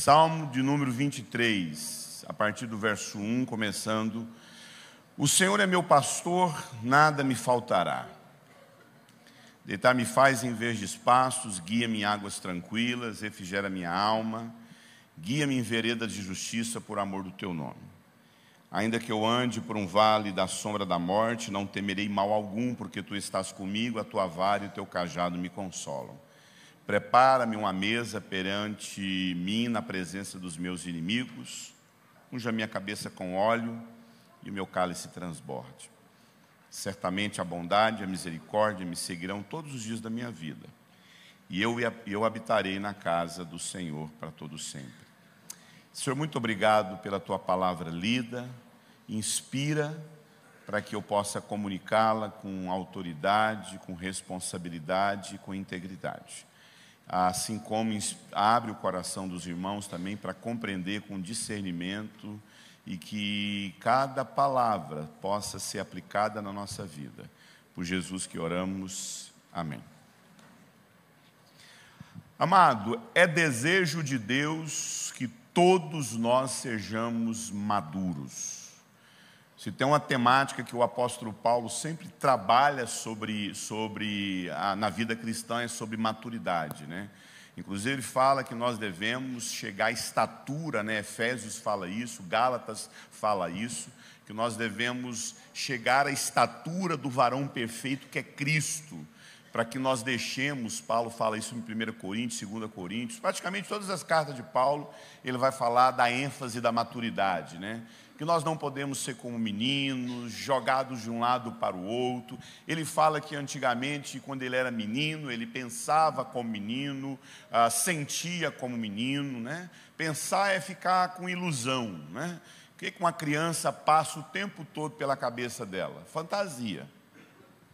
Salmo de número 23, a partir do verso 1, começando: O Senhor é meu pastor, nada me faltará. Deitar-me faz em verdes pastos, guia-me em águas tranquilas, refrigera minha alma, guia-me em veredas de justiça por amor do teu nome. Ainda que eu ande por um vale da sombra da morte, não temerei mal algum, porque tu estás comigo, a tua vara e o teu cajado me consolam. Prepara-me uma mesa perante mim na presença dos meus inimigos, unja minha cabeça com óleo e o meu cálice transborde. Certamente a bondade e a misericórdia me seguirão todos os dias da minha vida, e eu, eu habitarei na casa do Senhor para todo sempre. Senhor, muito obrigado pela tua palavra lida, inspira para que eu possa comunicá-la com autoridade, com responsabilidade, e com integridade assim como abre o coração dos irmãos também para compreender com discernimento e que cada palavra possa ser aplicada na nossa vida. Por Jesus que oramos. Amém. Amado, é desejo de Deus que todos nós sejamos maduros. Se tem uma temática que o apóstolo Paulo sempre trabalha sobre, sobre a, na vida cristã é sobre maturidade, né? Inclusive ele fala que nós devemos chegar à estatura, né? Efésios fala isso, Gálatas fala isso, que nós devemos chegar à estatura do varão perfeito que é Cristo, para que nós deixemos, Paulo fala isso em 1 Coríntios, 2 Coríntios, praticamente todas as cartas de Paulo, ele vai falar da ênfase da maturidade, né? que nós não podemos ser como meninos, jogados de um lado para o outro. Ele fala que antigamente, quando ele era menino, ele pensava como menino, ah, sentia como menino, né? Pensar é ficar com ilusão, né? O que uma criança passa o tempo todo pela cabeça dela? Fantasia,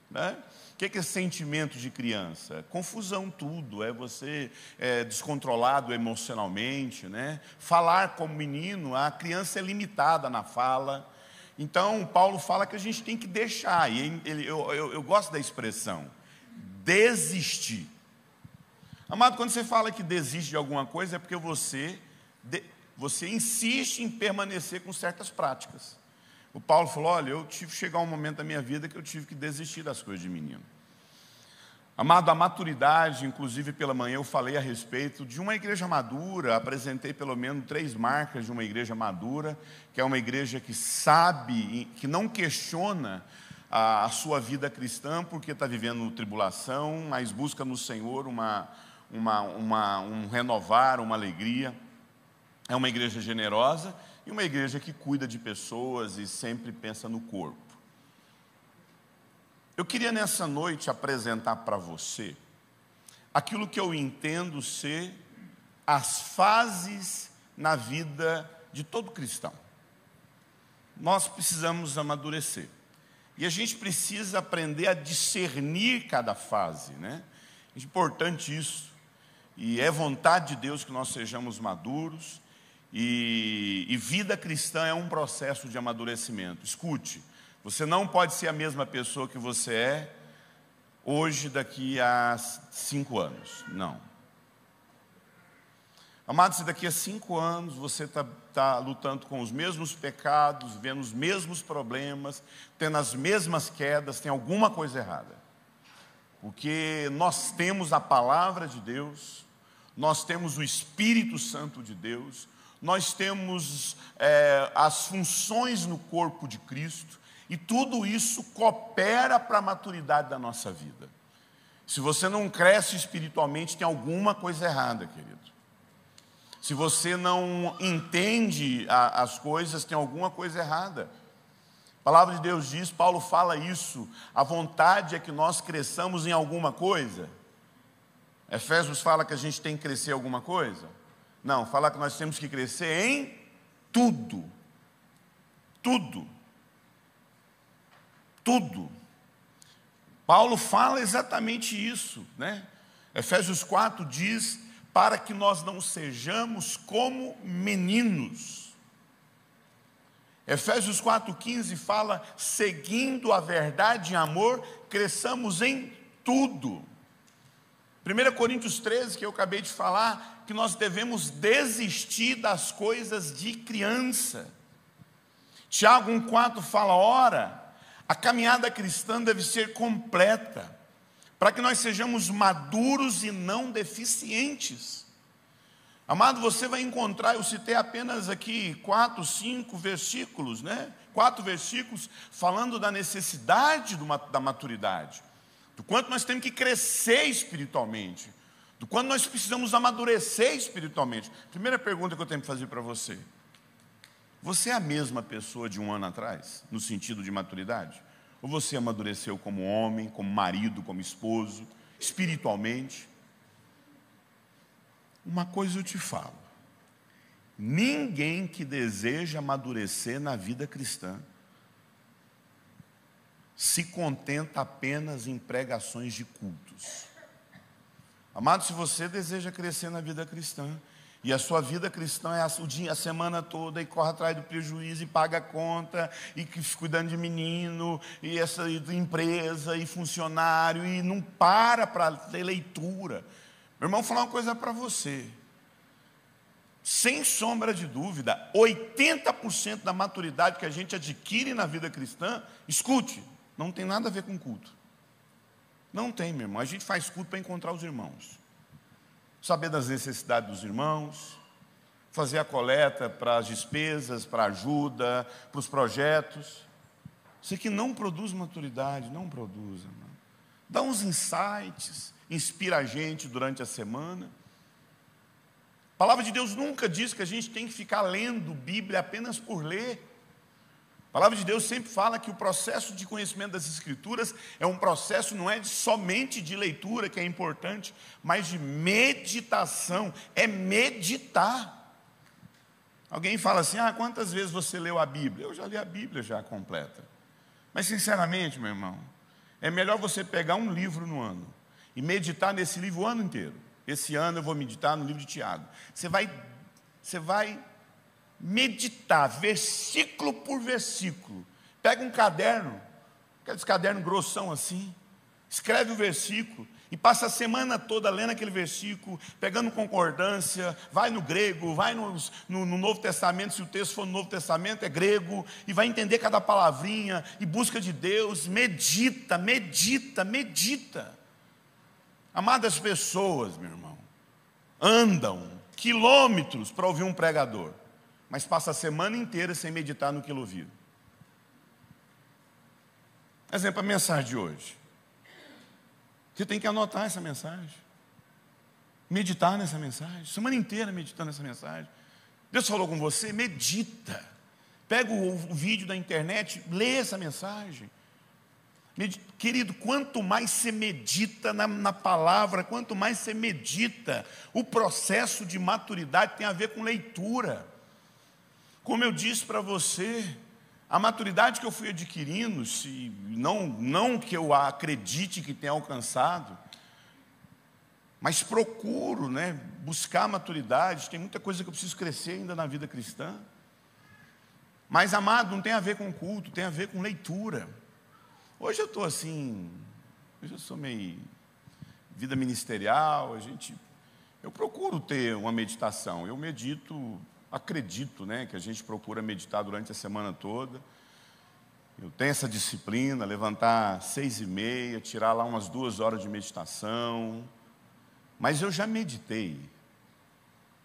né? O que é, que é sentimento de criança? É confusão, tudo. É você é, descontrolado emocionalmente, né? Falar como menino, a criança é limitada na fala. Então, Paulo fala que a gente tem que deixar, e ele, eu, eu, eu gosto da expressão, desistir. Amado, quando você fala que desiste de alguma coisa, é porque você, de, você insiste em permanecer com certas práticas. O Paulo falou: Olha, eu tive chegar um momento da minha vida que eu tive que desistir das coisas de menino. Amado, a maturidade, inclusive pela manhã eu falei a respeito de uma igreja madura, apresentei pelo menos três marcas de uma igreja madura, que é uma igreja que sabe, que não questiona a, a sua vida cristã porque está vivendo tribulação, mas busca no Senhor uma, uma, uma, um renovar, uma alegria. É uma igreja generosa e uma igreja que cuida de pessoas e sempre pensa no corpo. Eu queria nessa noite apresentar para você aquilo que eu entendo ser as fases na vida de todo cristão. Nós precisamos amadurecer. E a gente precisa aprender a discernir cada fase, né? É importante isso. E é vontade de Deus que nós sejamos maduros, e, e vida cristã é um processo de amadurecimento. Escute, você não pode ser a mesma pessoa que você é hoje, daqui a cinco anos. Não. Amado, se daqui a cinco anos você está tá lutando com os mesmos pecados, vendo os mesmos problemas, tendo as mesmas quedas, tem alguma coisa errada. Porque nós temos a palavra de Deus, nós temos o Espírito Santo de Deus, nós temos é, as funções no corpo de Cristo, e tudo isso coopera para a maturidade da nossa vida. Se você não cresce espiritualmente, tem alguma coisa errada, querido. Se você não entende a, as coisas, tem alguma coisa errada. A palavra de Deus diz, Paulo fala isso, a vontade é que nós cresçamos em alguma coisa. Efésios fala que a gente tem que crescer em alguma coisa. Não, falar que nós temos que crescer em tudo. Tudo. Tudo. Paulo fala exatamente isso, né? Efésios 4 diz: para que nós não sejamos como meninos. Efésios 4,15 fala: seguindo a verdade e amor, cresçamos em tudo. 1 Coríntios 13, que eu acabei de falar, que nós devemos desistir das coisas de criança. Tiago 1,4 fala: ora, a caminhada cristã deve ser completa, para que nós sejamos maduros e não deficientes. Amado, você vai encontrar, eu citei apenas aqui quatro, cinco versículos, né? Quatro versículos falando da necessidade da maturidade do quanto nós temos que crescer espiritualmente, do quanto nós precisamos amadurecer espiritualmente. Primeira pergunta que eu tenho que fazer para você: Você é a mesma pessoa de um ano atrás, no sentido de maturidade? Ou você amadureceu como homem, como marido, como esposo, espiritualmente? Uma coisa eu te falo: ninguém que deseja amadurecer na vida cristã se contenta apenas em pregações de cultos. Amado, se você deseja crescer na vida cristã, e a sua vida cristã é a, dia, a semana toda, e corre atrás do prejuízo, e paga a conta, e cuidando de menino, e essa e empresa, e funcionário, e não para para ter leitura. Meu irmão, vou falar uma coisa para você. Sem sombra de dúvida, 80% da maturidade que a gente adquire na vida cristã, escute, não tem nada a ver com culto. Não tem, meu irmão. A gente faz culto para encontrar os irmãos. Saber das necessidades dos irmãos, fazer a coleta para as despesas, para ajuda, para os projetos. Isso que não produz maturidade, não produz, Mano. Dá uns insights, inspira a gente durante a semana. A palavra de Deus nunca diz que a gente tem que ficar lendo Bíblia apenas por ler. A palavra de Deus sempre fala que o processo de conhecimento das Escrituras é um processo não é somente de leitura que é importante, mas de meditação, é meditar. Alguém fala assim: "Ah, quantas vezes você leu a Bíblia?" Eu já li a Bíblia já completa. Mas sinceramente, meu irmão, é melhor você pegar um livro no ano e meditar nesse livro o ano inteiro. Esse ano eu vou meditar no livro de Tiago. Você vai você vai meditar versículo por versículo. Pega um caderno, aqueles cadernos grossão assim, escreve o versículo e passa a semana toda lendo aquele versículo, pegando concordância, vai no grego, vai nos, no, no, Novo Testamento, se o texto for no Novo Testamento, é grego, e vai entender cada palavrinha, e busca de Deus, medita, medita, medita. Amadas pessoas, meu irmão, andam quilômetros para ouvir um pregador mas passa a semana inteira sem meditar no que ele ouviu. Exemplo, a mensagem de hoje. Você tem que anotar essa mensagem, meditar nessa mensagem, semana inteira meditando nessa mensagem. Deus falou com você, medita. Pega o, o vídeo da internet, lê essa mensagem. Querido, quanto mais você medita na, na, palavra, quanto mais você medita, o processo de maturidade tem a ver com leitura. Como eu disse para você, a maturidade que eu fui adquirindo, se não, não que eu acredite que tenha alcançado, mas procuro né, buscar maturidade, tem muita coisa que eu preciso crescer ainda na vida cristã. Mas, amado, não tem a ver com culto, tem a ver com leitura. Hoje eu estou assim, hoje eu sou meio vida ministerial, a gente. Eu procuro ter uma meditação, eu medito acredito, né, que a gente procura meditar durante a semana toda. Eu tenho essa disciplina, levantar seis e meia, tirar lá umas duas horas de meditação. Mas eu já meditei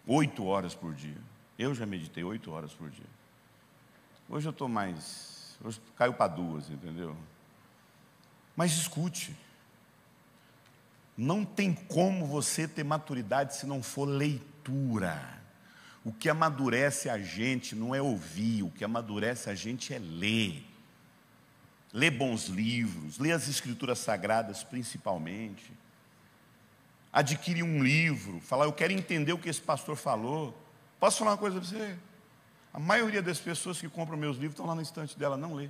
oito horas por dia. Eu já meditei oito horas por dia. Hoje eu estou mais. Hoje caiu para duas, entendeu? Mas escute. Não tem como você ter maturidade se não for leitura. O que amadurece a gente não é ouvir, o que amadurece a gente é ler. Ler bons livros, ler as escrituras sagradas principalmente. Adquirir um livro, falar, eu quero entender o que esse pastor falou. Posso falar uma coisa para você? A maioria das pessoas que compram meus livros estão lá na estante dela, não lê.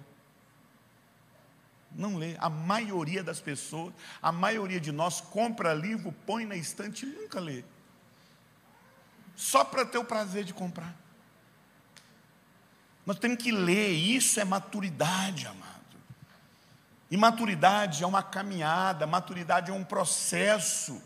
Não lê. A maioria das pessoas, a maioria de nós compra livro, põe na estante e nunca lê só para ter o prazer de comprar. Nós temos que ler, isso é maturidade, amado. E maturidade é uma caminhada, maturidade é um processo.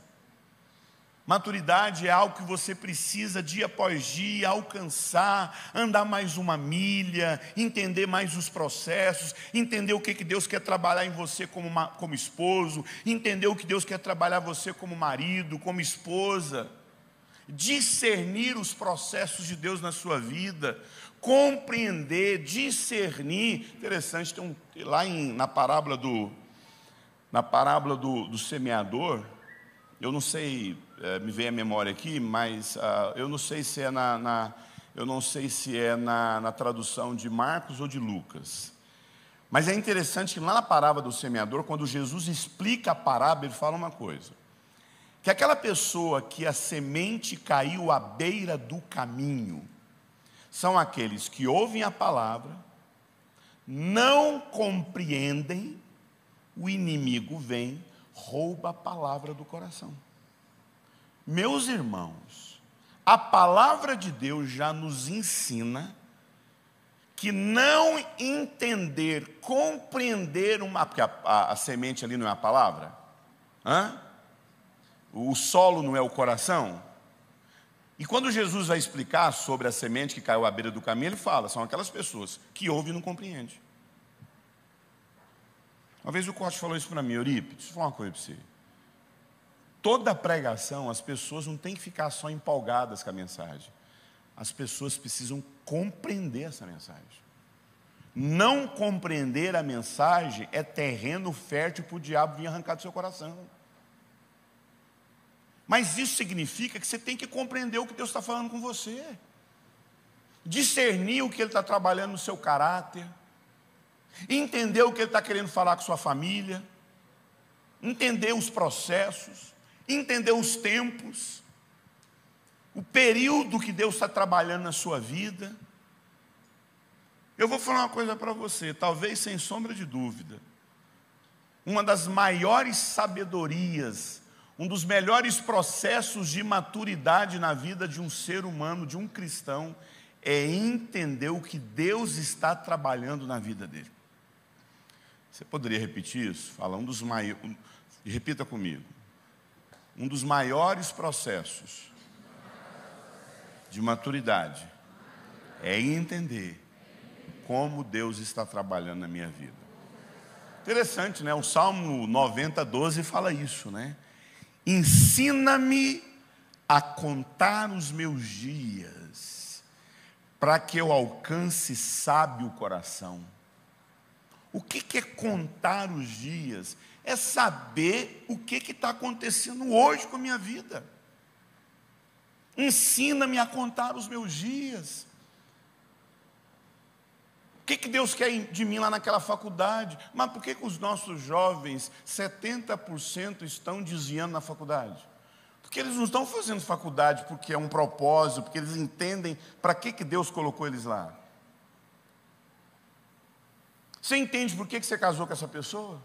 Maturidade é algo que você precisa dia após dia alcançar, andar mais uma milha, entender mais os processos, entender o que, que Deus quer trabalhar em você como, como esposo, entender o que Deus quer trabalhar você como marido, como esposa discernir os processos de Deus na sua vida, compreender, discernir. Interessante, tem um, lá em, na parábola do na parábola do, do semeador, eu não sei, é, me vem a memória aqui, mas uh, eu não sei se é na, na eu não sei se é na, na tradução de Marcos ou de Lucas. Mas é interessante que lá na parábola do semeador, quando Jesus explica a parábola, ele fala uma coisa que aquela pessoa que a semente caiu à beira do caminho são aqueles que ouvem a palavra, não compreendem, o inimigo vem, rouba a palavra do coração. Meus irmãos, a palavra de Deus já nos ensina que não entender, compreender uma. Porque a, a, a semente ali não é a palavra? Hã? o solo não é o coração? E quando Jesus vai explicar sobre a semente que caiu à beira do caminho, ele fala: são aquelas pessoas que ouvem e não compreendem. Uma vez o Corte falou isso para mim, Eurípides, deixa eu falar uma coisa para você. Toda pregação, as pessoas não têm que ficar só empolgadas com a mensagem. As pessoas precisam compreender essa mensagem. Não compreender a mensagem é terreno fértil para o diabo vir arrancar do seu coração. Mas isso significa que você tem que compreender o que Deus está falando com você, discernir o que Ele está trabalhando no seu caráter, entender o que Ele está querendo falar com sua família, entender os processos, entender os tempos, o período que Deus está trabalhando na sua vida. Eu vou falar uma coisa para você, talvez sem sombra de dúvida, uma das maiores sabedorias um dos melhores processos de maturidade na vida de um ser humano, de um cristão, é entender o que Deus está trabalhando na vida dele. Você poderia repetir isso? Fala, um dos maiores. repita comigo. Um dos maiores processos de maturidade é entender como Deus está trabalhando na minha vida. Interessante, né? O Salmo 90, 12 fala isso, né? Ensina-me a contar os meus dias, para que eu alcance sábio coração. O que, é contar os dias? É saber o que está acontecendo hoje com a minha vida. Ensina-me a contar os meus dias, que, que Deus quer de mim lá naquela faculdade? Mas por que, que os nossos jovens, 70% estão desviando na faculdade? Porque eles não estão fazendo faculdade porque é um propósito, porque eles entendem para que, que Deus colocou eles lá. Você entende por que, que você casou com essa pessoa?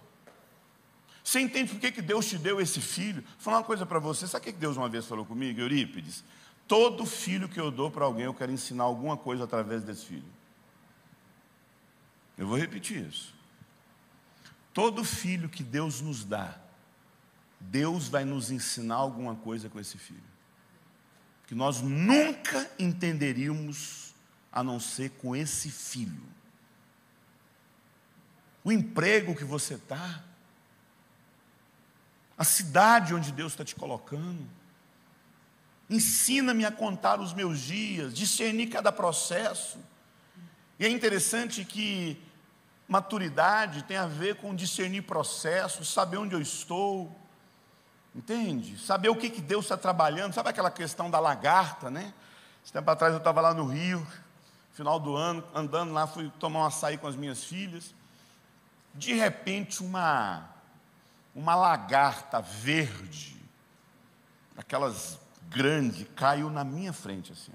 Você entende por que, que Deus te deu esse filho? Vou falar uma coisa para você, sabe o que Deus uma vez falou comigo, Eurípides? Todo filho que eu dou para alguém, eu quero ensinar alguma coisa através desse filho. Eu vou repetir isso. Todo filho que Deus nos dá, Deus vai nos ensinar alguma coisa com esse filho, que nós nunca entenderíamos a não ser com esse filho. O emprego que você está, a cidade onde Deus está te colocando. Ensina-me a contar os meus dias, discernir cada processo. E é interessante que Maturidade tem a ver com discernir processos, saber onde eu estou, entende? Saber o que, que Deus está trabalhando, sabe aquela questão da lagarta, né? Esse tempo atrás eu estava lá no Rio, final do ano, andando lá, fui tomar um açaí com as minhas filhas. De repente, uma, uma lagarta verde, aquelas grande, caiu na minha frente assim.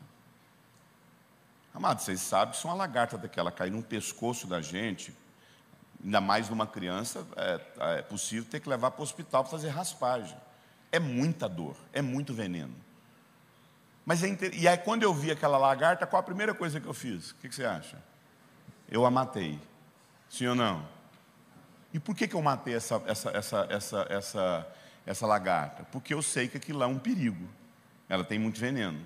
Amado, vocês sabem que se uma lagarta daquela cair no pescoço da gente, ainda mais numa criança, é, é possível ter que levar para o hospital para fazer raspagem. É muita dor, é muito veneno. Mas é inter... E aí, quando eu vi aquela lagarta, qual a primeira coisa que eu fiz? O que, que você acha? Eu a matei. Sim ou não? E por que, que eu matei essa, essa, essa, essa, essa, essa lagarta? Porque eu sei que aquilo é um perigo. Ela tem muito veneno.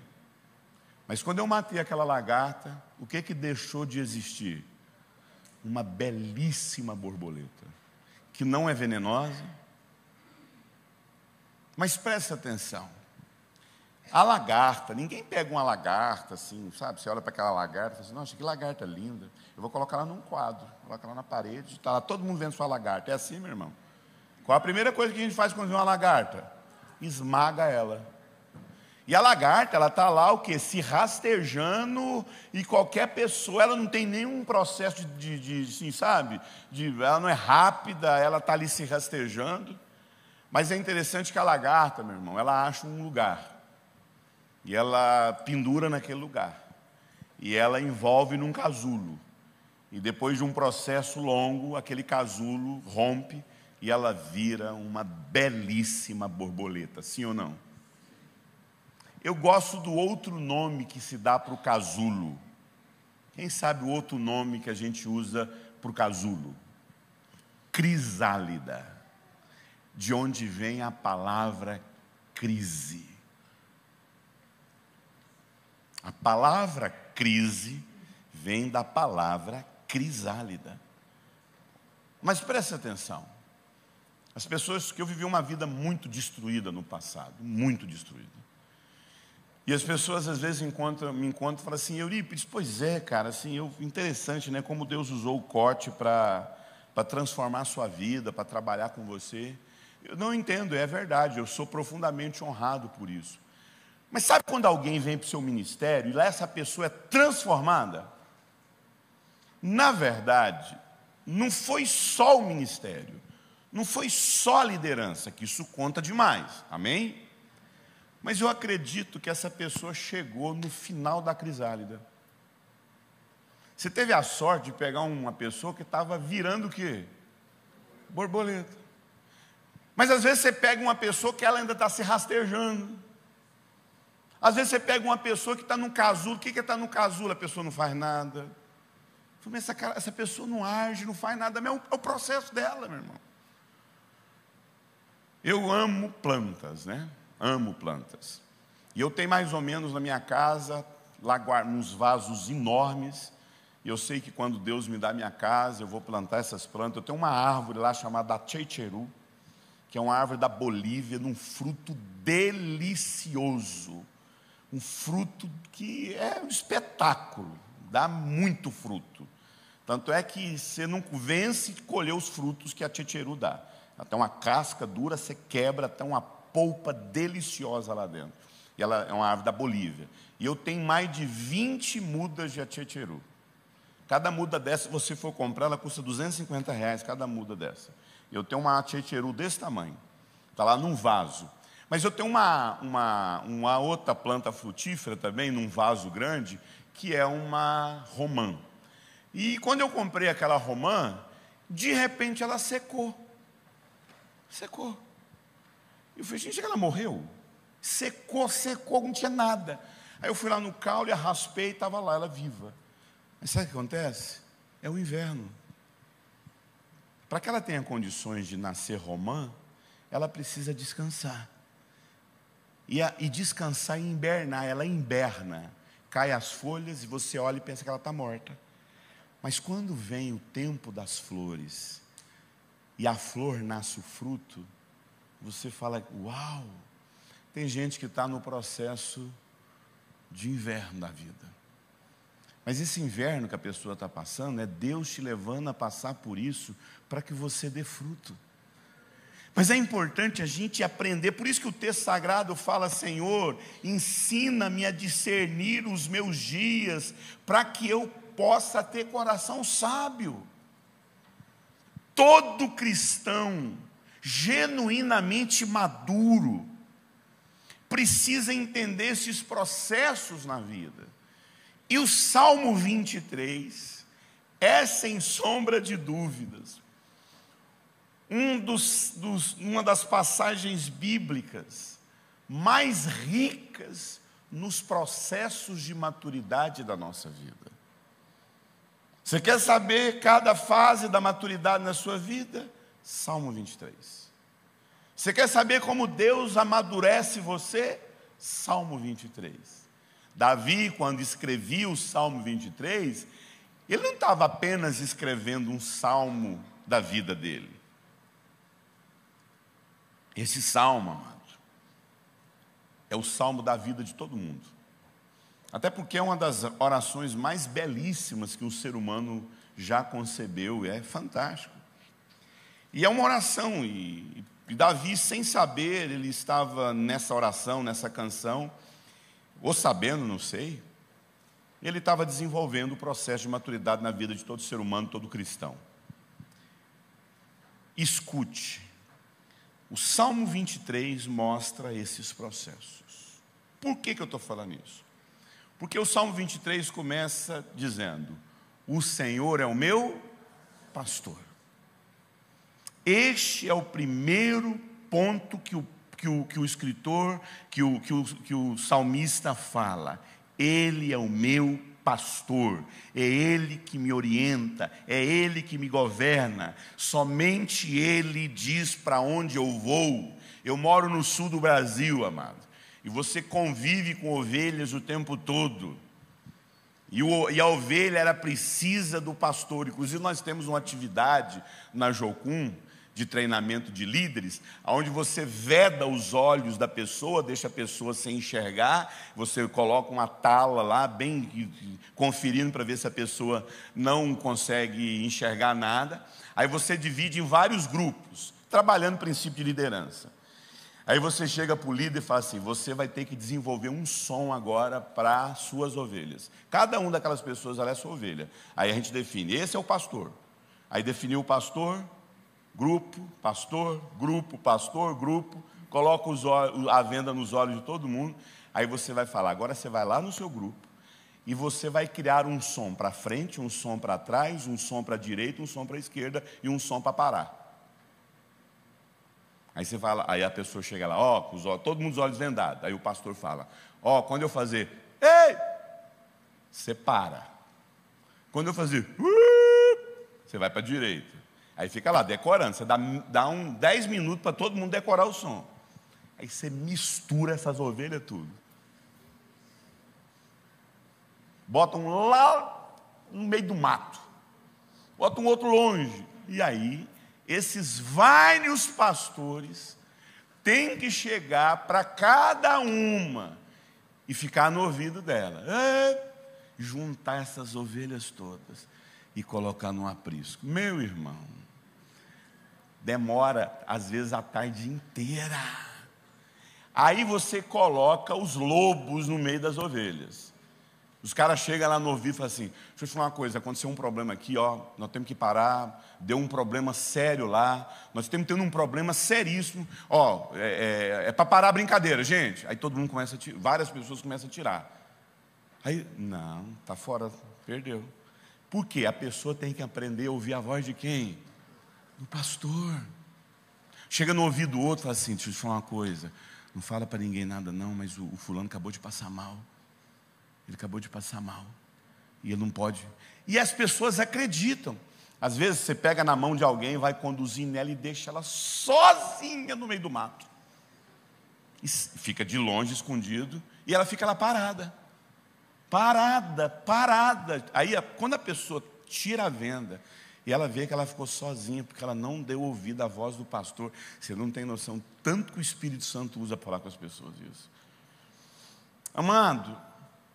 Mas quando eu matei aquela lagarta, o que, que deixou de existir? uma belíssima borboleta, que não é venenosa. Mas preste atenção. A lagarta, ninguém pega uma lagarta assim, sabe? Você olha para aquela lagarta e fala assim, nossa, que lagarta linda. Eu vou colocar ela num quadro, colocar ela na parede, está lá todo mundo vendo sua lagarta. É assim, meu irmão. Qual a primeira coisa que a gente faz quando vê uma lagarta? Esmaga ela. E a lagarta, ela está lá o quê? Se rastejando e qualquer pessoa, ela não tem nenhum processo de, de, de assim, sabe? De, ela não é rápida, ela está ali se rastejando. Mas é interessante que a lagarta, meu irmão, ela acha um lugar. E ela pendura naquele lugar. E ela envolve num casulo. E depois de um processo longo, aquele casulo rompe e ela vira uma belíssima borboleta, sim ou não? Eu gosto do outro nome que se dá para o casulo. Quem sabe o outro nome que a gente usa para o casulo? Crisálida, de onde vem a palavra crise. A palavra crise vem da palavra crisálida. Mas preste atenção. As pessoas que eu vivi uma vida muito destruída no passado, muito destruída. E as pessoas às vezes encontram, me encontram e falam assim, Eurípides, pois é, cara, assim, eu, interessante, né? Como Deus usou o corte para transformar a sua vida, para trabalhar com você. Eu não entendo, é verdade, eu sou profundamente honrado por isso. Mas sabe quando alguém vem para o seu ministério e lá essa pessoa é transformada? Na verdade, não foi só o ministério, não foi só a liderança, que isso conta demais, amém? Mas eu acredito que essa pessoa chegou no final da crisálida. Você teve a sorte de pegar uma pessoa que estava virando o quê? Borboleta. Mas às vezes você pega uma pessoa que ela ainda está se rastejando. Às vezes você pega uma pessoa que está num casulo. O que está no casulo? A pessoa não faz nada. essa, cara, essa pessoa não age, não faz nada. É o, é o processo dela, meu irmão. Eu amo plantas, né? amo plantas. E eu tenho mais ou menos na minha casa, lá uns vasos enormes, e eu sei que quando Deus me dá minha casa, eu vou plantar essas plantas. Eu tenho uma árvore lá chamada Cheicheru, que é uma árvore da Bolívia, num fruto delicioso. Um fruto que é um espetáculo, dá muito fruto. Tanto é que você não vence colher os frutos que a Cheicheru dá. Até uma casca dura, você quebra até uma polpa deliciosa lá dentro. E ela é uma ave da Bolívia. E eu tenho mais de 20 mudas de atcheteru. Cada muda dessa, se você for comprar, ela custa 250 reais cada muda dessa. Eu tenho uma atcheteru desse tamanho. Está lá num vaso. Mas eu tenho uma, uma, uma outra planta frutífera também, num vaso grande, que é uma romã. E quando eu comprei aquela romã, de repente ela secou. Secou. Eu falei, gente, ela morreu? Secou, secou, não tinha nada. Aí eu fui lá no caule, raspei e estava lá, ela viva. Mas sabe o que acontece? É o inverno. Para que ela tenha condições de nascer romã, ela precisa descansar. E, a, e descansar e invernar, ela inverna. Cai as folhas e você olha e pensa que ela está morta. Mas quando vem o tempo das flores e a flor nasce o fruto, você fala, uau! Tem gente que está no processo de inverno da vida. Mas esse inverno que a pessoa está passando é Deus te levando a passar por isso para que você dê fruto. Mas é importante a gente aprender, por isso que o texto sagrado fala: Senhor, ensina-me a discernir os meus dias, para que eu possa ter coração sábio. Todo cristão genuinamente maduro precisa entender esses processos na vida. E o Salmo 23 é, sem sombra de dúvidas, um dos, dos, uma das passagens bíblicas mais ricas nos processos de maturidade da nossa vida. Você quer saber cada fase da maturidade na sua vida? Salmo 23. Você quer saber como Deus amadurece você? Salmo 23. Davi, quando escrevia o Salmo 23, ele não estava apenas escrevendo um salmo da vida dele. Esse salmo, amado, é o salmo da vida de todo mundo. Até porque é uma das orações mais belíssimas que um ser humano já concebeu, e é fantástico. E é uma oração, e, e Davi, sem saber, ele estava nessa oração, nessa canção, ou sabendo, não sei, ele estava desenvolvendo o processo de maturidade na vida de todo ser humano, todo cristão. Escute, o Salmo 23 mostra esses processos. Por que, que eu estou falando isso? Porque o Salmo 23 começa dizendo: O Senhor é o meu pastor. Este é o primeiro ponto que o, que o, que o escritor, que o, que, o, que o salmista fala. Ele é o meu pastor, é Ele que me orienta, é Ele que me governa, somente Ele diz para onde eu vou. Eu moro no sul do Brasil, amado, e você convive com ovelhas o tempo todo. E, o, e a ovelha era precisa do pastor. Inclusive, nós temos uma atividade na Jocum de treinamento de líderes, onde você veda os olhos da pessoa, deixa a pessoa sem enxergar, você coloca uma tala lá, bem conferindo para ver se a pessoa não consegue enxergar nada. Aí você divide em vários grupos, trabalhando o princípio de liderança. Aí você chega para o líder e fala assim: você vai ter que desenvolver um som agora para suas ovelhas. Cada uma daquelas pessoas ela é sua ovelha. Aí a gente define: esse é o pastor. Aí definiu o pastor, Grupo, pastor, grupo, pastor, grupo. Coloca os, a venda nos olhos de todo mundo. Aí você vai falar. Agora você vai lá no seu grupo e você vai criar um som para frente, um som para trás, um som para a direita, um som para a esquerda e um som para parar. Aí você fala, aí a pessoa chega lá, ó, com os olhos, todo mundo os olhos vendados. Aí o pastor fala, ó, quando eu fazer, ei, você para. Quando eu fazer, uh, você vai para a direita. Aí fica lá decorando, você dá, dá um 10 minutos para todo mundo decorar o som. Aí você mistura essas ovelhas tudo. Botam um lá no meio do mato. Bota um outro longe. E aí, esses vários pastores têm que chegar para cada uma e ficar no ouvido dela. É, juntar essas ovelhas todas e colocar no aprisco. Meu irmão, demora às vezes a tarde inteira. Aí você coloca os lobos no meio das ovelhas. Os caras chegam lá no ouvido e falam assim: deixa eu te falar uma coisa, aconteceu um problema aqui, ó, nós temos que parar, deu um problema sério lá, nós estamos tendo um problema seríssimo, ó, é, é, é para parar a brincadeira, gente. Aí todo mundo começa a tirar, várias pessoas começam a tirar. Aí, não, tá fora, perdeu. Por quê? A pessoa tem que aprender a ouvir a voz de quem? do pastor. Chega no ouvido do outro e fala assim: deixa eu te falar uma coisa. Não fala para ninguém nada, não, mas o, o fulano acabou de passar mal. Ele acabou de passar mal. E ele não pode. E as pessoas acreditam. Às vezes você pega na mão de alguém, vai conduzindo nela e deixa ela sozinha no meio do mato. E fica de longe, escondido, e ela fica lá parada. Parada, parada. Aí quando a pessoa tira a venda e ela vê que ela ficou sozinha, porque ela não deu ouvido à voz do pastor. Você não tem noção tanto que o Espírito Santo usa para falar com as pessoas isso. Amado,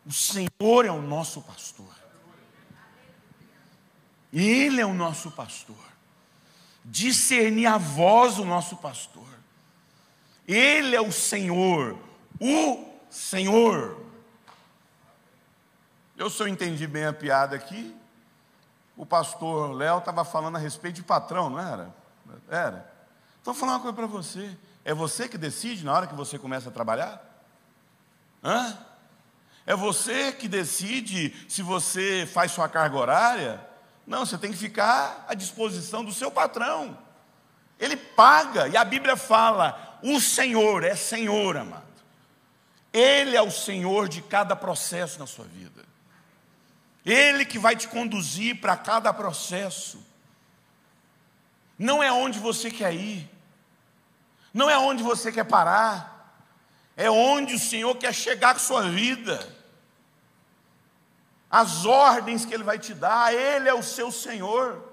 o Senhor é o nosso pastor. Ele é o nosso pastor. Discernir a voz do nosso pastor. Ele é o Senhor, o Senhor. Eu só entendi bem a piada aqui o pastor Léo estava falando a respeito de patrão, não era? Era. Estou então, falando uma coisa para você. É você que decide na hora que você começa a trabalhar? Hã? É você que decide se você faz sua carga horária? Não, você tem que ficar à disposição do seu patrão. Ele paga, e a Bíblia fala: o Senhor é Senhor, amado. Ele é o Senhor de cada processo na sua vida. Ele que vai te conduzir para cada processo. Não é onde você quer ir, não é onde você quer parar, é onde o Senhor quer chegar com sua vida. As ordens que Ele vai te dar, Ele é o seu Senhor.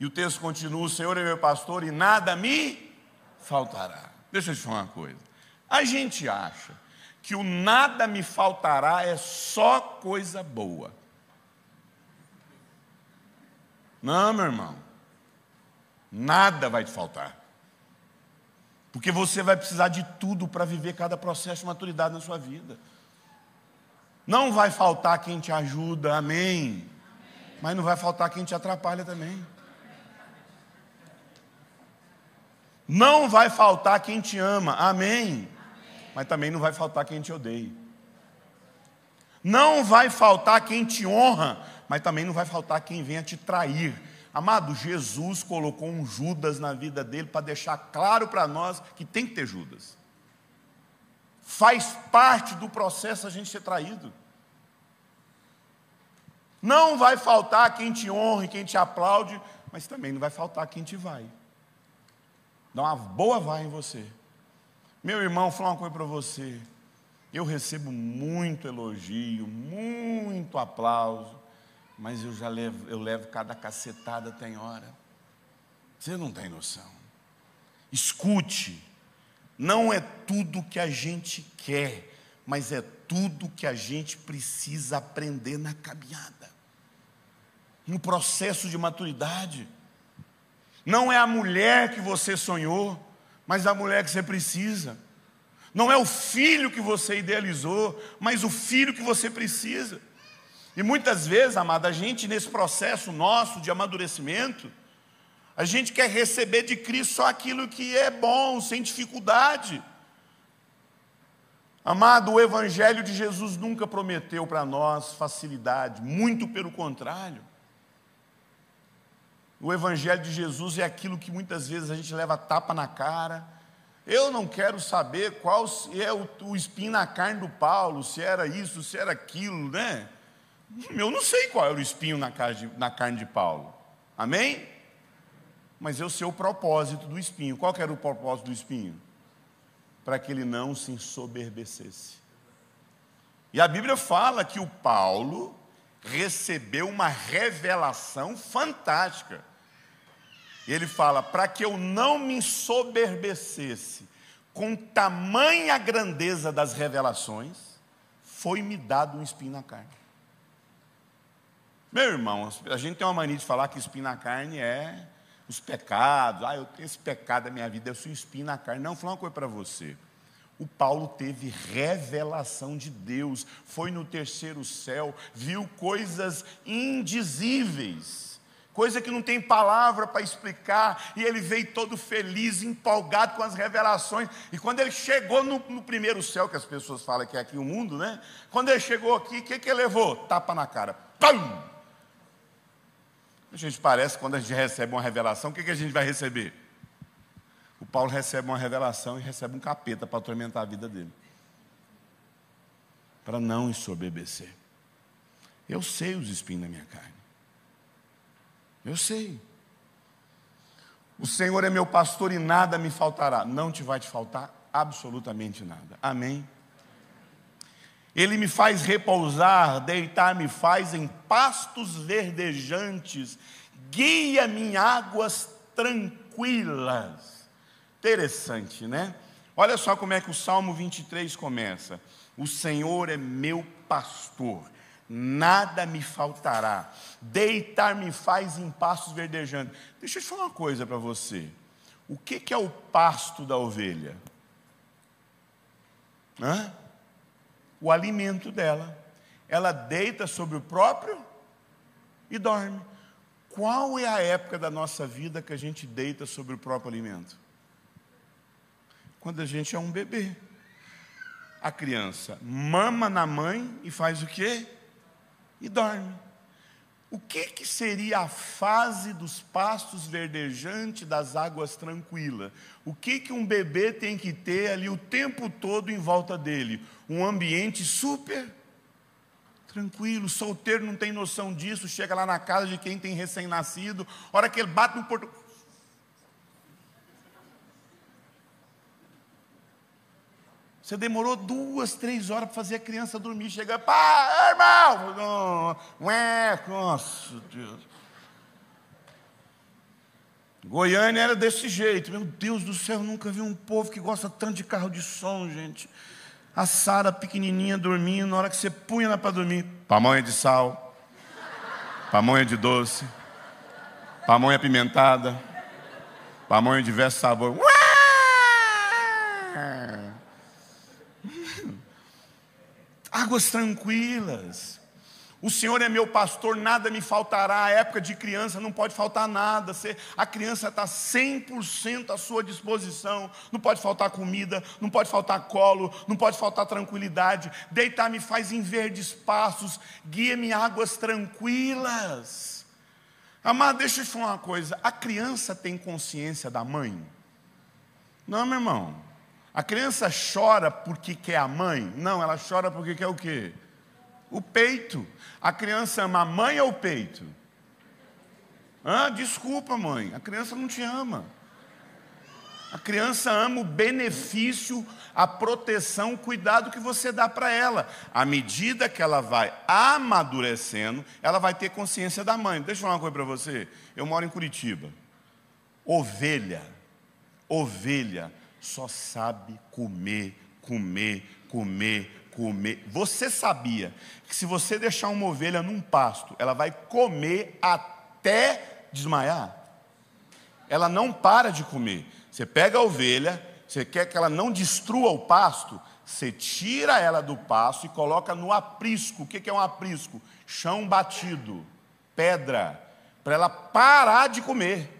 E o texto continua: O Senhor é meu pastor e nada me faltará. Deixa eu te falar uma coisa. A gente acha que o nada me faltará é só coisa boa. Não, meu irmão, nada vai te faltar. Porque você vai precisar de tudo para viver cada processo de maturidade na sua vida. Não vai faltar quem te ajuda, amém. amém. Mas não vai faltar quem te atrapalha também. Não vai faltar quem te ama, amém mas também não vai faltar quem te odeie. Não vai faltar quem te honra, mas também não vai faltar quem venha te trair. Amado, Jesus colocou um Judas na vida dele para deixar claro para nós que tem que ter Judas. Faz parte do processo a gente ser traído. Não vai faltar quem te honre, quem te aplaude, mas também não vai faltar quem te vai. Dá uma boa vai em você. Meu irmão, vou falar uma coisa para você. Eu recebo muito elogio, muito aplauso, mas eu já levo, eu levo cada cacetada tem hora. Você não tem noção. Escute, não é tudo que a gente quer, mas é tudo que a gente precisa aprender na caminhada, no processo de maturidade. Não é a mulher que você sonhou, mas a mulher que você precisa. Não é o filho que você idealizou, mas o filho que você precisa. E muitas vezes, amada, a gente nesse processo nosso de amadurecimento, a gente quer receber de Cristo só aquilo que é bom, sem dificuldade. Amado, o Evangelho de Jesus nunca prometeu para nós facilidade, muito pelo contrário o Evangelho de Jesus é aquilo que muitas vezes a gente leva tapa na cara. Eu não quero saber qual é o, o espinho na carne do Paulo, se era isso, se era aquilo, né? Eu não sei qual era é o espinho na carne, na carne de Paulo. Amém? Mas eu sei o propósito do espinho. Qual era o propósito do espinho? Para que ele não se ensoberbecesse. E a Bíblia fala que o Paulo recebeu uma revelação fantástica. E ele fala: para que eu não me ensoberbecesse com tamanha grandeza das revelações, foi-me dado um espinho na carne. Meu irmão, a gente tem uma mania de falar que espinho na carne é os pecados. Ah, eu tenho esse pecado da minha vida, eu sou espinho na carne. Não, vou falar uma coisa para você. O Paulo teve revelação de Deus, foi no terceiro céu, viu coisas indizíveis coisa que não tem palavra para explicar, e ele veio todo feliz, empolgado com as revelações. E quando ele chegou no, no primeiro céu, que as pessoas falam que é aqui o mundo, né? Quando ele chegou aqui, o que, que ele levou? Tapa na cara. Pum! A gente parece quando a gente recebe uma revelação, o que, que a gente vai receber? O Paulo recebe uma revelação e recebe um capeta para atormentar a vida dele. Para não ensoberbecer. Eu sei os espinhos na minha carne. Eu sei. O Senhor é meu pastor e nada me faltará. Não te vai te faltar absolutamente nada. Amém. Ele me faz repousar, deitar-me faz em pastos verdejantes, guia-me em águas tranquilas. Interessante, né? Olha só como é que o Salmo 23 começa. O Senhor é meu pastor nada me faltará, deitar-me faz em pastos verdejantes. Deixa eu te falar uma coisa para você: o que, que é o pasto da ovelha? Hã? O alimento dela. Ela deita sobre o próprio e dorme. Qual é a época da nossa vida que a gente deita sobre o próprio alimento? Quando a gente é um bebê. A criança mama na mãe e faz o quê? e dorme. O que, que seria a fase dos pastos verdejantes, das águas tranquilas? O que, que um bebê tem que ter ali o tempo todo em volta dele? Um ambiente super tranquilo. Solteiro não tem noção disso, chega lá na casa de quem tem recém-nascido, hora que ele bate no portão. Você demorou duas, três horas para fazer a criança dormir. Chegar, pá, irmão! Ué, nossa Deus. Goiânia era desse jeito. Meu Deus do céu, nunca vi um povo que gosta tanto de carro de som, gente. A Sara pequenininha dormindo, na hora que você punha ela para dormir. Pamonha de sal, pamonha de doce, pamonha apimentada, pamonha de diversos sabores. Ué! águas tranquilas. O Senhor é meu pastor, nada me faltará. A época de criança não pode faltar nada. A criança está 100% à sua disposição. Não pode faltar comida, não pode faltar colo, não pode faltar tranquilidade. Deitar-me faz em verdes passos, guia-me águas tranquilas. Amado, deixa eu te falar uma coisa: a criança tem consciência da mãe? Não, meu irmão. A criança chora porque quer a mãe? Não, ela chora porque quer o quê? O peito. A criança ama a mãe ou o peito? Ah, desculpa, mãe, a criança não te ama. A criança ama o benefício, a proteção, o cuidado que você dá para ela. À medida que ela vai amadurecendo, ela vai ter consciência da mãe. Deixa eu falar uma coisa para você. Eu moro em Curitiba. Ovelha, ovelha só sabe comer, comer, comer, comer. Você sabia que se você deixar uma ovelha num pasto, ela vai comer até desmaiar? Ela não para de comer. Você pega a ovelha, você quer que ela não destrua o pasto, você tira ela do pasto e coloca no aprisco. O que é um aprisco? Chão batido, pedra, para ela parar de comer.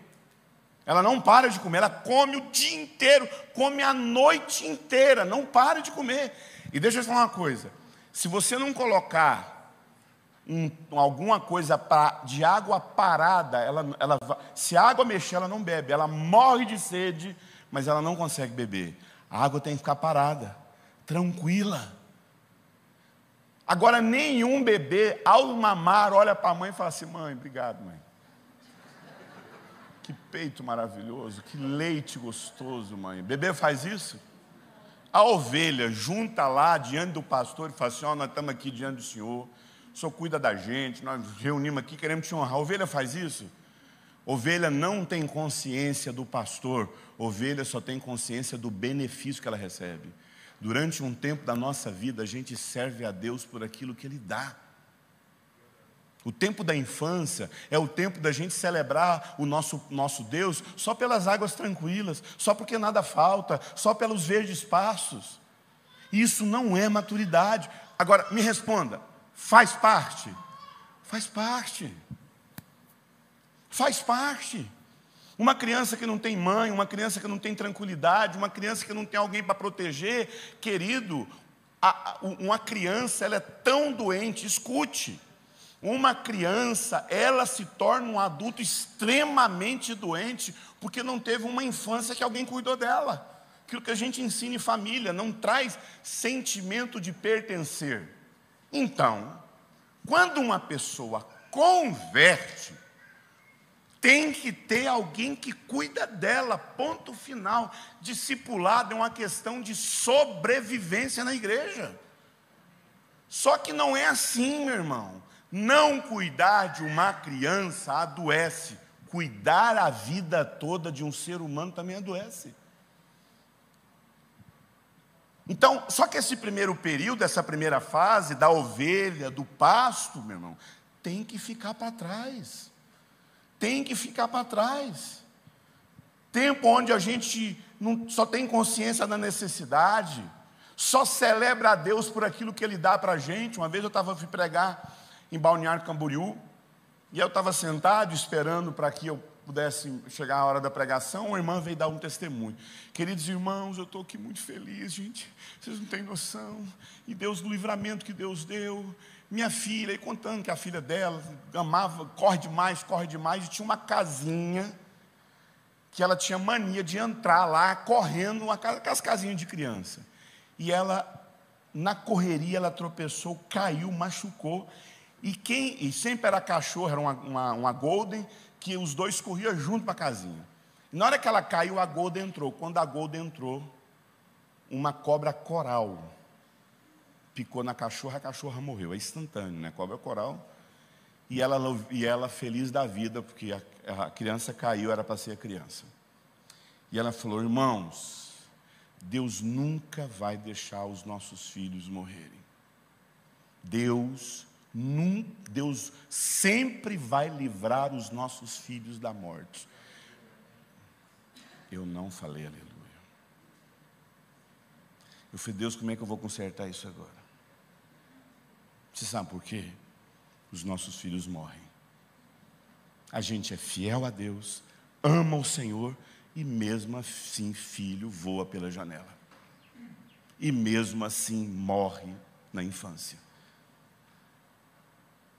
Ela não para de comer, ela come o dia inteiro, come a noite inteira, não para de comer. E deixa eu falar uma coisa: se você não colocar um, alguma coisa pra, de água parada, ela, ela, se a água mexer, ela não bebe, ela morre de sede, mas ela não consegue beber. A água tem que ficar parada, tranquila. Agora, nenhum bebê, ao mamar, olha para a mãe e fala assim: mãe, obrigado, mãe. Que peito maravilhoso, que leite gostoso, mãe. Bebê faz isso? A ovelha junta lá diante do pastor e fala assim: Ó, oh, nós estamos aqui diante do senhor, o senhor cuida da gente, nós reunimos aqui, queremos te honrar. A ovelha faz isso? Ovelha não tem consciência do pastor, ovelha só tem consciência do benefício que ela recebe. Durante um tempo da nossa vida, a gente serve a Deus por aquilo que Ele dá. O tempo da infância é o tempo da gente celebrar o nosso, nosso Deus só pelas águas tranquilas, só porque nada falta, só pelos verdes passos. Isso não é maturidade. Agora, me responda: faz parte? Faz parte. Faz parte. Uma criança que não tem mãe, uma criança que não tem tranquilidade, uma criança que não tem alguém para proteger, querido, a, a, uma criança ela é tão doente, escute uma criança, ela se torna um adulto extremamente doente porque não teve uma infância que alguém cuidou dela. Aquilo que a gente ensina em família não traz sentimento de pertencer. Então, quando uma pessoa converte, tem que ter alguém que cuida dela, ponto final. Discipulado é uma questão de sobrevivência na igreja. Só que não é assim, meu irmão. Não cuidar de uma criança adoece, cuidar a vida toda de um ser humano também adoece. Então, só que esse primeiro período, essa primeira fase da ovelha, do pasto, meu irmão, tem que ficar para trás. Tem que ficar para trás. Tempo onde a gente não, só tem consciência da necessidade, só celebra a Deus por aquilo que Ele dá para a gente. Uma vez eu estava fui pregar em Balneário Camboriú, e eu estava sentado esperando para que eu pudesse chegar a hora da pregação, Uma irmã veio dar um testemunho. Queridos irmãos, eu estou aqui muito feliz, gente. Vocês não têm noção. E Deus, do livramento que Deus deu. Minha filha, e contando que a filha dela amava, corre demais, corre demais, e tinha uma casinha que ela tinha mania de entrar lá correndo, aquelas casinhas de criança. E ela, na correria, ela tropeçou, caiu, machucou e quem e sempre era cachorro, era uma, uma, uma Golden, que os dois corriam junto para a casinha. E na hora que ela caiu, a Golden entrou. Quando a Golden entrou, uma cobra coral picou na cachorra, a cachorra morreu. É instantâneo, né? Cobra coral. E ela, e ela feliz da vida, porque a, a criança caiu, era para ser criança. E ela falou: irmãos, Deus nunca vai deixar os nossos filhos morrerem. Deus Deus sempre vai livrar os nossos filhos da morte. Eu não falei aleluia. Eu falei, Deus, como é que eu vou consertar isso agora? Você sabe por quê? Os nossos filhos morrem. A gente é fiel a Deus, ama o Senhor, e mesmo assim, filho voa pela janela. E mesmo assim, morre na infância.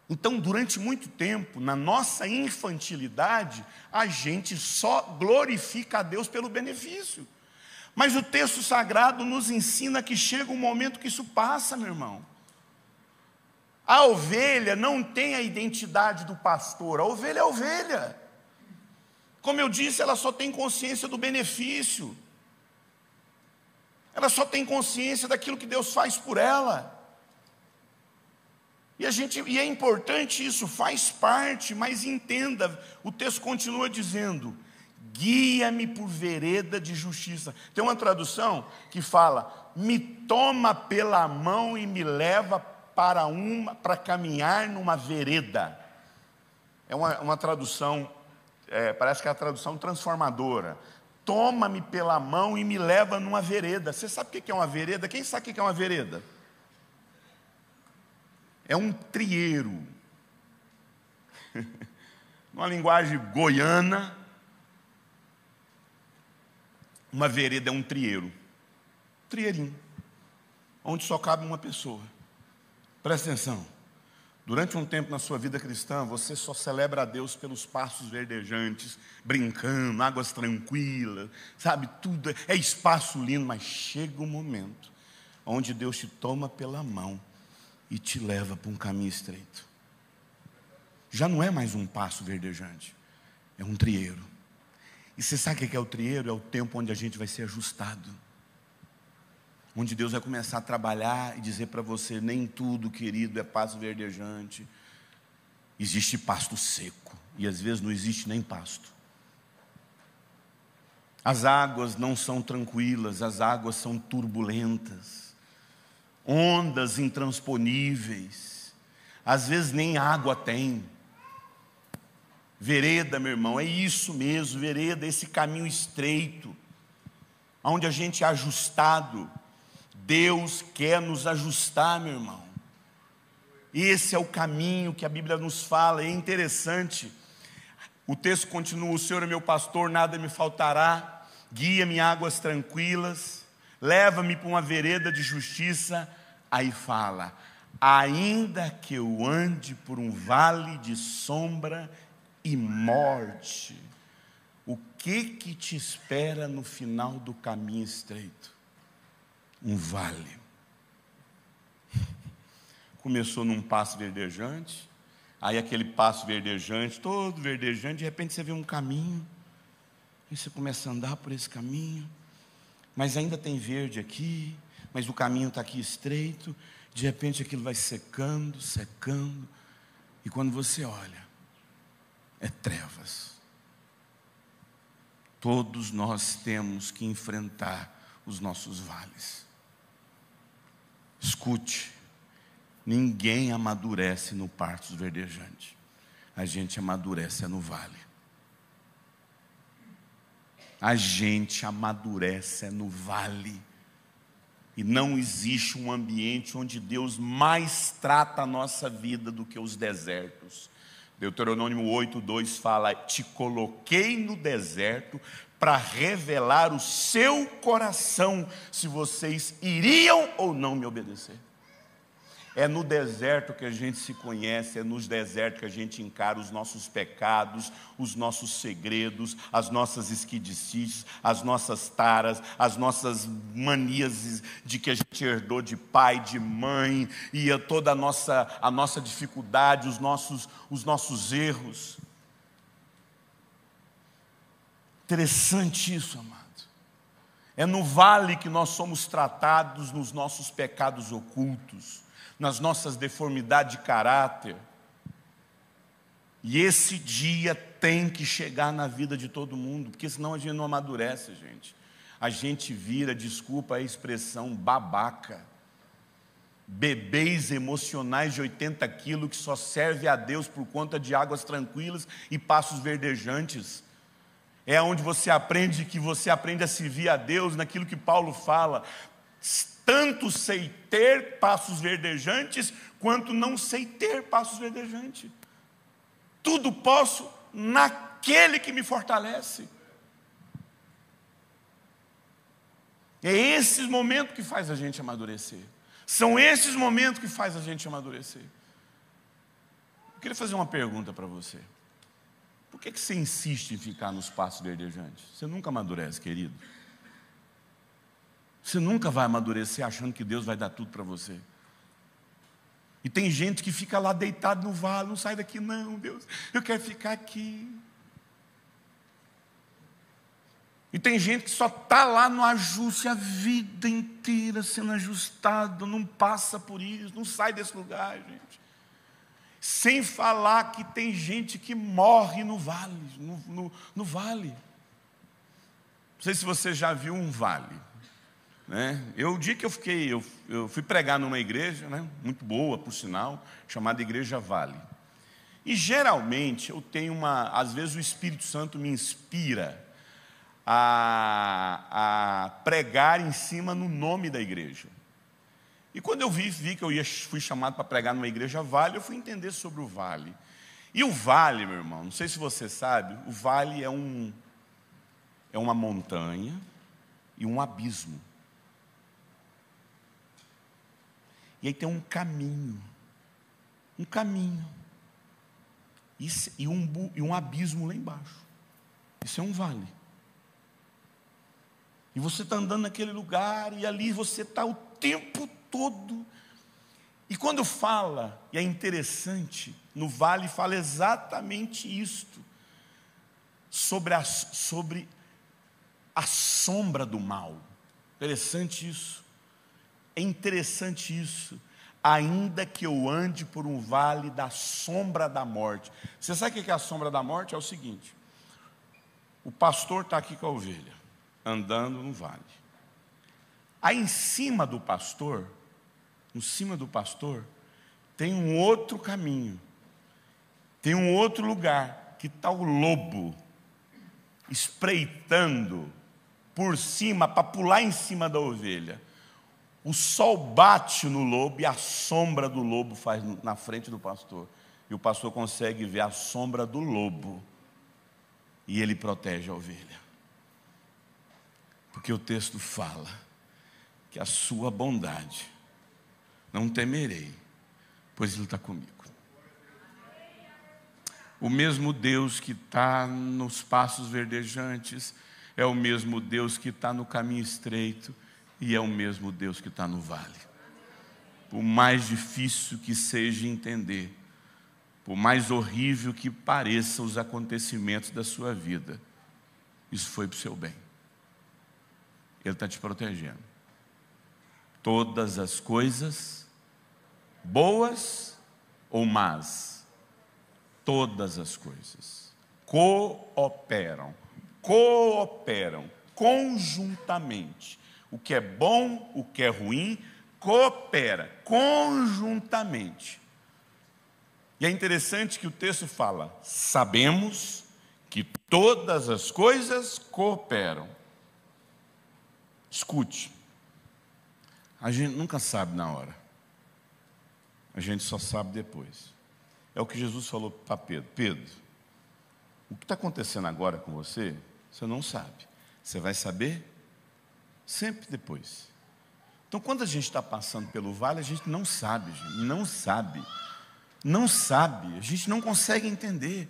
Então, durante muito tempo, na nossa infantilidade, a gente só glorifica a Deus pelo benefício. Mas o texto sagrado nos ensina que chega um momento que isso passa, meu irmão. A ovelha não tem a identidade do pastor, a ovelha é a ovelha. Como eu disse, ela só tem consciência do benefício. Ela só tem consciência daquilo que Deus faz por ela. E, a gente, e é importante isso, faz parte, mas entenda, o texto continua dizendo: guia-me por vereda de justiça. Tem uma tradução que fala: me toma pela mão e me leva para uma para caminhar numa vereda. É uma, uma tradução, é, parece que é a tradução transformadora. Toma-me pela mão e me leva numa vereda. Você sabe o que é uma vereda? Quem sabe o que é uma vereda? é um trieiro. Numa linguagem goiana, uma vereda é um trieiro. Trieirinho. Onde só cabe uma pessoa. Presta atenção. Durante um tempo na sua vida cristã, você só celebra a Deus pelos passos verdejantes, brincando, águas tranquilas, sabe? Tudo é, é espaço lindo, mas chega o um momento onde Deus te toma pela mão e te leva para um caminho estreito. Já não é mais um passo verdejante, é um trieiro. E você sabe o é que é o trieiro? É o tempo onde a gente vai ser ajustado. Onde Deus vai começar a trabalhar e dizer para você: nem tudo, querido, é passo verdejante. Existe pasto seco. E às vezes não existe nem pasto. As águas não são tranquilas, as águas são turbulentas ondas intransponíveis, às vezes nem água tem. Vereda, meu irmão, é isso mesmo, vereda, esse caminho estreito, onde a gente é ajustado. Deus quer nos ajustar, meu irmão. Esse é o caminho que a Bíblia nos fala, é interessante. O texto continua: O Senhor é meu pastor, nada me faltará, guia-me em águas tranquilas Leva-me para uma vereda de justiça, aí fala: ainda que eu ande por um vale de sombra e morte, o que que te espera no final do caminho estreito? Um vale. Começou num passo verdejante, aí aquele passo verdejante, todo verdejante, de repente você vê um caminho, e você começa a andar por esse caminho, mas ainda tem verde aqui, mas o caminho está aqui estreito. De repente aquilo vai secando, secando, e quando você olha, é trevas. Todos nós temos que enfrentar os nossos vales. Escute, ninguém amadurece no parto verdejante, a gente amadurece no vale a gente amadurece no vale. E não existe um ambiente onde Deus mais trata a nossa vida do que os desertos. Deuteronômio 8, 2 fala: Te coloquei no deserto para revelar o seu coração, se vocês iriam ou não me obedecer. É no deserto que a gente se conhece, é nos desertos que a gente encara os nossos pecados, os nossos segredos, as nossas esquidicites, as nossas taras, as nossas manias de que a gente herdou de pai, de mãe, e a toda a nossa, a nossa dificuldade, os nossos, os nossos erros. Interessante isso, amado. É no vale que nós somos tratados nos nossos pecados ocultos nas nossas deformidades de caráter. E esse dia tem que chegar na vida de todo mundo, porque senão a gente não amadurece, gente. A gente vira, desculpa a expressão, babaca. Bebês emocionais de 80 quilos que só serve a Deus por conta de águas tranquilas e passos verdejantes é onde você aprende que você aprende a servir a Deus naquilo que Paulo fala tanto sei ter passos verdejantes, quanto não sei ter passos verdejantes. Tudo posso naquele que me fortalece. É esses momentos que faz a gente amadurecer. São esses momentos que faz a gente amadurecer. Eu queria fazer uma pergunta para você. Por que, que você insiste em ficar nos passos verdejantes? Você nunca amadurece, querido. Você nunca vai amadurecer achando que Deus vai dar tudo para você. E tem gente que fica lá deitado no vale, não sai daqui, não, Deus, eu quero ficar aqui. E tem gente que só está lá no ajuste a vida inteira sendo ajustado, não passa por isso, não sai desse lugar, gente. Sem falar que tem gente que morre no vale, no, no, no vale. Não sei se você já viu um vale. Né? Eu, o dia que eu fiquei, eu, eu fui pregar numa igreja, né? muito boa, por sinal, chamada Igreja Vale. E geralmente eu tenho uma, às vezes o Espírito Santo me inspira a, a pregar em cima no nome da igreja. E quando eu vi, vi que eu ia, fui chamado para pregar numa igreja vale, eu fui entender sobre o vale. E o vale, meu irmão, não sei se você sabe, o vale é um é uma montanha e um abismo. E aí tem um caminho. Um caminho. Isso, e, um, e um abismo lá embaixo. Isso é um vale. E você está andando naquele lugar, e ali você está o tempo todo. E quando fala, e é interessante, no vale fala exatamente isto, sobre a, sobre a sombra do mal. Interessante isso. É interessante isso. Ainda que eu ande por um vale da sombra da morte. Você sabe o que é a sombra da morte? É o seguinte: o pastor está aqui com a ovelha, andando no vale. Aí em cima do pastor, em cima do pastor, tem um outro caminho, tem um outro lugar que está o lobo espreitando por cima para pular em cima da ovelha. O sol bate no lobo e a sombra do lobo faz na frente do pastor. E o pastor consegue ver a sombra do lobo. E ele protege a ovelha. Porque o texto fala que a sua bondade não temerei, pois ele está comigo. O mesmo Deus que está nos passos verdejantes é o mesmo Deus que está no caminho estreito e é o mesmo Deus que está no vale. Por mais difícil que seja entender, por mais horrível que pareçam os acontecimentos da sua vida, isso foi para o seu bem. Ele está te protegendo. Todas as coisas, boas ou más, todas as coisas, cooperam, cooperam conjuntamente o que é bom, o que é ruim, coopera conjuntamente. E é interessante que o texto fala: sabemos que todas as coisas cooperam. Escute, a gente nunca sabe na hora, a gente só sabe depois. É o que Jesus falou para Pedro: Pedro, o que está acontecendo agora com você, você não sabe, você vai saber Sempre depois. Então, quando a gente está passando pelo vale, a gente não sabe, gente, não sabe, não sabe, a gente não consegue entender.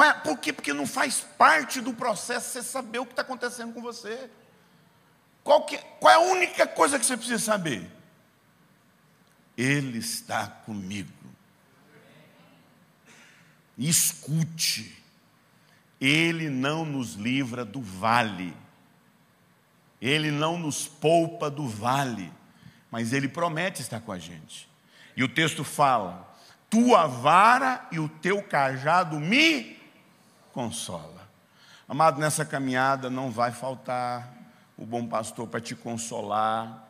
É, por quê? Porque não faz parte do processo você saber o que está acontecendo com você. Qual, que, qual é a única coisa que você precisa saber? Ele está comigo. Escute, Ele não nos livra do vale ele não nos poupa do vale, mas Ele promete estar com a gente. E o texto fala: Tua vara e o teu cajado me consola. Amado, nessa caminhada não vai faltar o bom pastor para te consolar,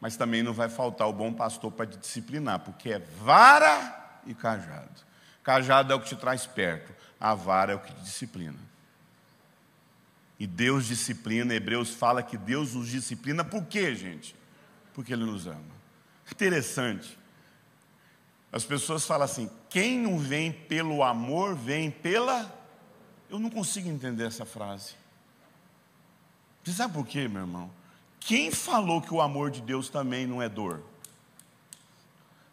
mas também não vai faltar o bom pastor para te disciplinar, porque é vara e cajado. Cajado é o que te traz perto, a vara é o que te disciplina. E Deus disciplina, Hebreus fala que Deus nos disciplina, por quê, gente? Porque Ele nos ama. Interessante. As pessoas falam assim: quem não vem pelo amor, vem pela. Eu não consigo entender essa frase. Você sabe por quê, meu irmão? Quem falou que o amor de Deus também não é dor?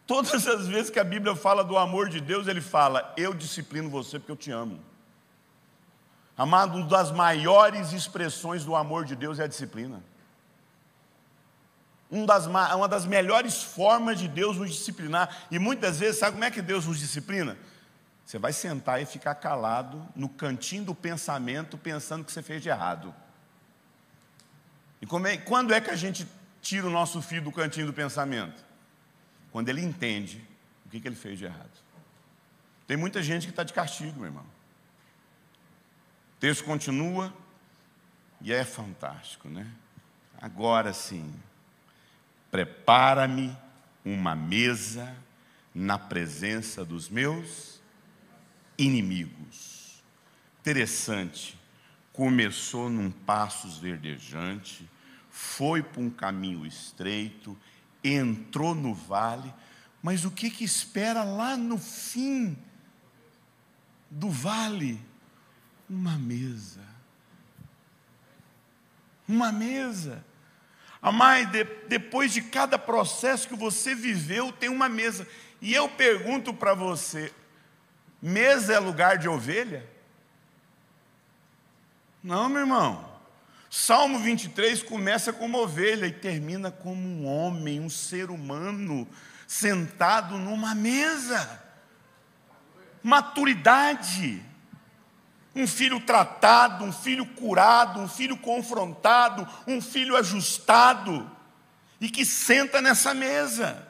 Todas as vezes que a Bíblia fala do amor de Deus, ele fala: Eu disciplino você porque eu te amo. Amado, uma das maiores expressões do amor de Deus é a disciplina. Uma das, uma das melhores formas de Deus nos disciplinar. E muitas vezes, sabe como é que Deus nos disciplina? Você vai sentar e ficar calado no cantinho do pensamento, pensando que você fez de errado. E é, quando é que a gente tira o nosso filho do cantinho do pensamento? Quando ele entende o que, que ele fez de errado. Tem muita gente que está de castigo, meu irmão texto continua e é fantástico, né? Agora sim, prepara-me uma mesa na presença dos meus inimigos. Interessante, começou num passo verdejante, foi para um caminho estreito, entrou no vale, mas o que, que espera lá no fim do vale? Uma mesa. Uma mesa. Amai, ah, de, depois de cada processo que você viveu, tem uma mesa. E eu pergunto para você: mesa é lugar de ovelha? Não, meu irmão. Salmo 23 começa como ovelha e termina como um homem, um ser humano, sentado numa mesa. Maturidade. Um filho tratado, um filho curado, um filho confrontado, um filho ajustado, e que senta nessa mesa.